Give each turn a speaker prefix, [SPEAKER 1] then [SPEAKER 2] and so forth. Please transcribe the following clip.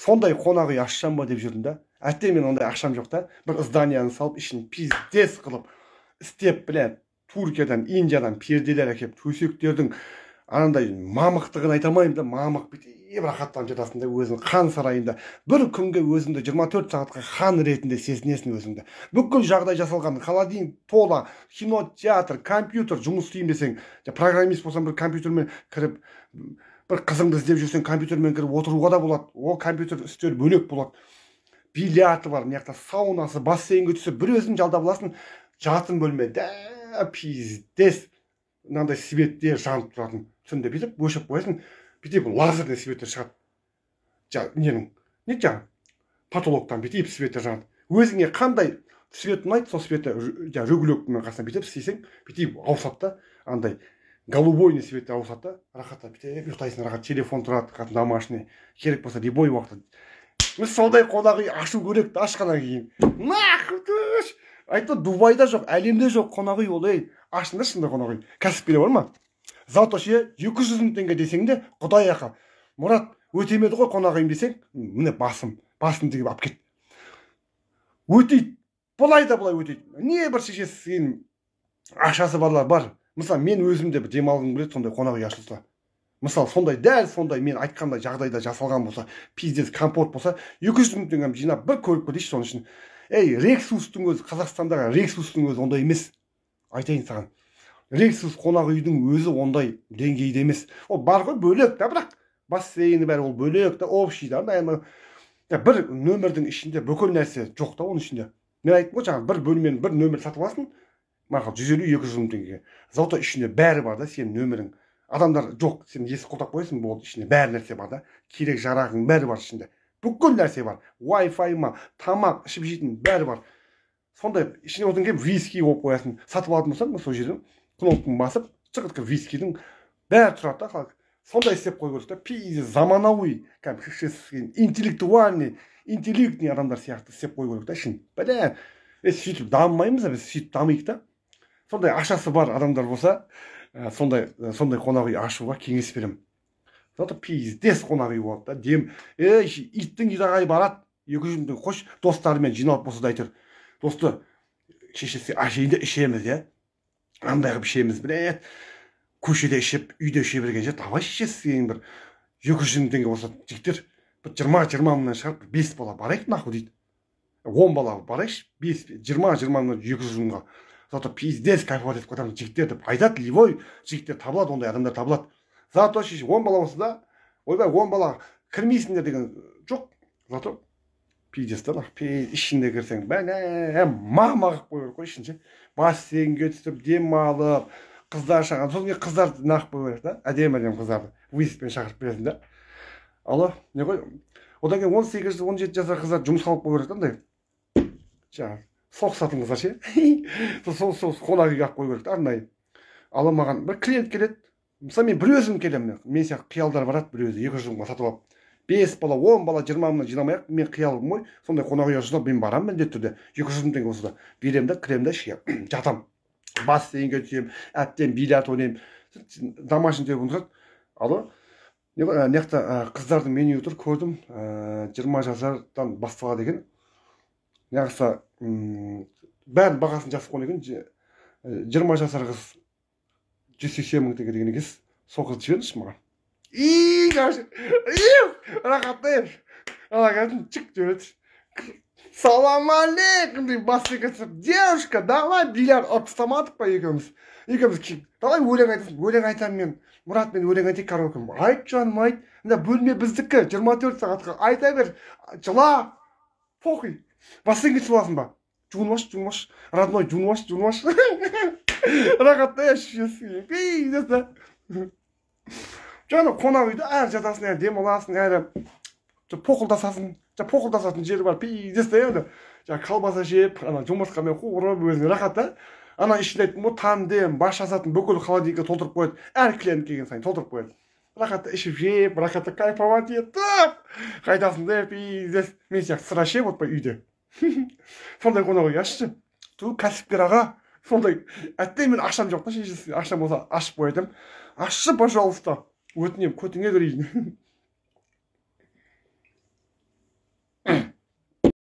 [SPEAKER 1] сондай қонақ үй ашсам ба деп жүрдім да әттең мен ондай ақшам жоқ та бір зданияны салып ішін пиздец қылып істеп бля туркиядан индиядан перделер әкеліп төсектердің анандай мамықтығын айта алмаймын да мамық бүйтіп рахаттанып жатасың да өзің хан сарайында бір күнге өзіңді 24 сағатқа хан ретінде сезінесің өзіңді бүкіл жағдай жасалған холодильник тола кинотеатр компьютер жұмыс істеймін десең программист болсаң бір компьютермен кіріп бір қызыңды іздеп жүрсең компьютермен кіріп отыруға да болады ол компьютер істер бөлек болады бильярды бар мына жақта саунасы бассейнге түсіп бір өзің жалдап аласың жатын бөлме дә пиздец мынандай светте жанып тұратын түнде бүйтіп өшіріп қоясың бүйтіп лазерный светтер шығады жа, ненің не жаңағы потолоктан бүйтіп светтер жанады өзіңе қандай свет ұнайды сол светті жаңағы регулировкамен қасына бүйтіп істесең бүйтіп ауысады да андай не светті ауысады да рахаттанып бүйтіп ұйықтайсың рахат телефон тұрады кәдімгі домашний керек болса любой уақытта біз сондай қонақ үй ашу керек та ашқаннан кейін нахуй айтты дубайда жоқ әлемде жоқ қонақ үй ол ей ашыңдаршы шынында қонақ үй кәсіпкерлер бар ма зато ше екі жүз мың теңге десең де құдай ақы мұрат өтемеді ғой қонақ үйім десең міне басым басым тігіп алып кет өтейді былай да былай өтейді небір шешесі кейін ақшасы барлар бар мысалы мен өзім де бір демалғым келеді сондай қонақ үй ашылса мысалы сондай дәл сондай мен айтқандай жағдайда жасалған болса пиздец комфорт болса екі жүз мың теңгемді жинап бір көріп кетейінші соның үшін ей рексустың өзі қазақстандағы рексустың өзі ондай емес айтайын саған рексус қонақ үйдің өзі ондай деңгейде емес ол бар ғой бөлек та бірақ бассейні бәрі ол бөлек та да, общий да бір нөмірдің ішінде бүкіл нәрсе жоқ та оның ішінде мен айттым ғой жаңағы бір бөлмені бір нөмір сатып аласың мақұл жүз елу екі жүз мың теңгеге зато ішінде бәрі бар да сенің нөмірің адамдар жоқ сен есік құлдап қоясың болды ішінде бәр нәрсе бар да керек жарағың бәрі бар ішінде бүкіл нәрсе бар вай фай ма тамақ ішіп жейтін бәрі бар сондай ішіне одан кейін виски қойып қоясың сатып алатын болсаң сол жерден кнопканы басып жығытқы вискидің бәрі тұрады да сондай істеп қою керек та пиздец заманауи кәдімгі интеллектуальный интеллектный адамдар сияқты істеп қою керек та ішін бля біз сөйтіп дамымаймыз біз сөйтіп дамиық та сондай ақшасы бар адамдар болса ә, сондай ә, сондай қонақ үй ашуға кеңес беремін зато пиздец қонақ үй болады да дем ей иттің идағайы барады екі жүз мың қойшы достарымен жиналып болса да әйтеуір досты шешесі әшейінде ішеміз иә андай қылып ішеміз блять көшеде ішіп үйде іше бергенше давай шешесі деген бір екі жүз мың теңге болса жігіттер бір жиырма жиырма мыңнан шығарып бес бала барайық нахуй дейді он бала барайықшы бес жиырма жиырма мыңнан екі жүз мыңға зато пиздец кайфовать етіп жігіттер деп айтады любой жігіттер табылады ондай адамдар табылады зато он бала болса да ойбай он бала кірмейсіңдер деген жоқ зато пиздец та ішінде кірсең бәләм мама қылып қою керек қой ішін ше бассейнге түсіп демалып қыздар шақырып содан кейін қыздарды нағып қою керек та әдемі әдемі қыздарды выездпен шақырып бересің да алло не ғой одан кейін он сегіз он жеті жасар қыздарды жұмысқа алып қою керек та андай жаңағы соғыс сатыңыздар ше сол сол қонақ үйге алып қою керек арнайы маған бір клиент келеді мысалы мен бір өзім келемін мен сияқты қиялдар барады бір өзі екі жүз мыңға сатып алып бес бала он бала жиырма мыңнан жинамай ақ мен қиялым ғой сондай қонақ үйге жинап мен барамын міндетті түрде екі жүз мың теңге болса да беремін да кіремін да ішке жатамын бассейнге түсемін әбден бильярд ойнаймын домашний телефон тұрады алло мына жақта қыздардың меню тұр көрдім жиырма жасардан басталады екен мына жақта бәрін бағасын жазып қойған екен э, жиырма жасар қыз жүз сексен мың теңге деген екенсіз сол қызды жіберіңізші маған и короче рахаттайм ана кәдімгі чик жібереді салам алейкум деп басып кетсіп девушка давай бильярд ұтып тастамадық па екеуміз екеуміз давай өлең айтасың өлең айтамын мен мұрат мен өлең айтайық караоке айт жаным айт мына бөлме біздікі жиырма төрт сағатқа айта бер жыла похуй бассейнге түсіп аласың ба жуынып алшы жуынып алшы родной жуынып алшы жуынып алшы рахаттай ощущениесі пиздец да қонақ үйде әрі жатасың әрі демаласың әрі поқылдасасың поқылдасатын жері бар пиздец да енді жаңағы колбаса жеп ана жұмыртқамен қуырып өзің рахат та ана ішінде айттым ғой тандем бас асатын бүкіл холодильникке толтырып қояды әр клиент келген сайын толтырып қояды рахатты ішіп жеп рахатта кайфовать етіп қайтасың да пиздец мен сияқты сыра ішемін вот үйде сондай қонақ үй ашшы ту кәсіпкер аға сондай әттең мен ақшам жоқ та шешесі ақшам болса ашып қоятын ашшы пожалуйста өтінемін көтіңе кірейін